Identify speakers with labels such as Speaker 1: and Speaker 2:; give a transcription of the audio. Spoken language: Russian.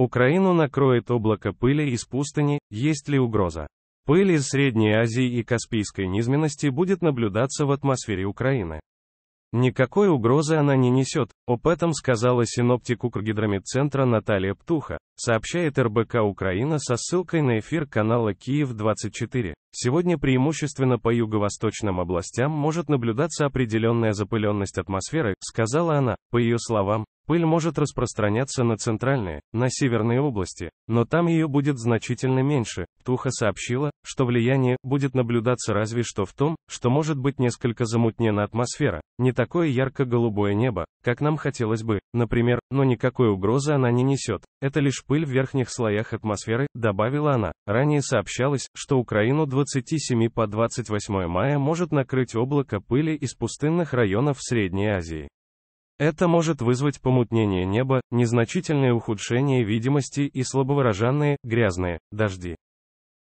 Speaker 1: Украину накроет облако пыли из пустыни, есть ли угроза? Пыль из Средней Азии и Каспийской низменности будет наблюдаться в атмосфере Украины. Никакой угрозы она не несет, об этом сказала синоптик Укргидромедцентра Наталья Птуха, сообщает РБК Украина со ссылкой на эфир канала Киев-24. Сегодня преимущественно по юго-восточным областям может наблюдаться определенная запыленность атмосферы, сказала она. По ее словам, Пыль может распространяться на центральные, на северные области, но там ее будет значительно меньше. Туха сообщила, что влияние будет наблюдаться разве что в том, что может быть несколько замутнена атмосфера, не такое ярко-голубое небо, как нам хотелось бы, например, но никакой угрозы она не несет. Это лишь пыль в верхних слоях атмосферы, добавила она. Ранее сообщалось, что Украину 27 по 28 мая может накрыть облако пыли из пустынных районов Средней Азии. Это может вызвать помутнение неба, незначительное ухудшение видимости и слабовыраженные, грязные, дожди.